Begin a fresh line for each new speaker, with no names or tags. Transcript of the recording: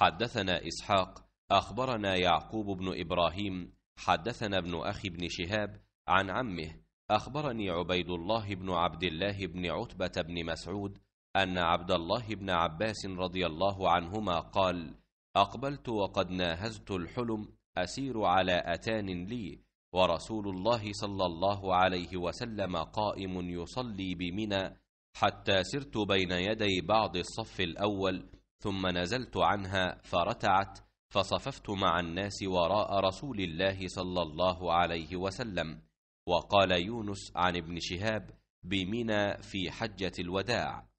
حدثنا إسحاق أخبرنا يعقوب بن إبراهيم حدثنا ابن أخي بن شهاب عن عمه أخبرني عبيد الله بن عبد الله بن عتبة بن مسعود أن عبد الله بن عباس رضي الله عنهما قال أقبلت وقد ناهزت الحلم أسير على أتان لي ورسول الله صلى الله عليه وسلم قائم يصلي بمنى حتى سرت بين يدي بعض الصف الأول ثم نزلت عنها فرتعت فصففت مع الناس وراء رسول الله صلى الله عليه وسلم وقال يونس عن ابن شهاب بمنى في حجه الوداع